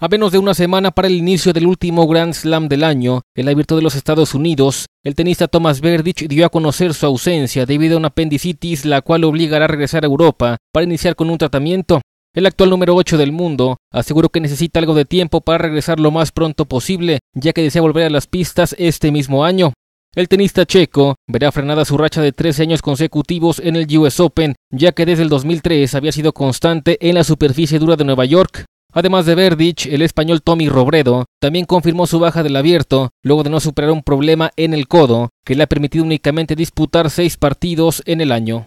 A menos de una semana para el inicio del último Grand Slam del año, el abierto de los Estados Unidos, el tenista Thomas Berdych dio a conocer su ausencia debido a una apendicitis la cual obligará a regresar a Europa para iniciar con un tratamiento. El actual número 8 del mundo aseguró que necesita algo de tiempo para regresar lo más pronto posible, ya que desea volver a las pistas este mismo año. El tenista checo verá frenada su racha de 13 años consecutivos en el US Open, ya que desde el 2003 había sido constante en la superficie dura de Nueva York. Además de Verdich, el español Tommy Robredo también confirmó su baja del abierto luego de no superar un problema en el codo que le ha permitido únicamente disputar seis partidos en el año.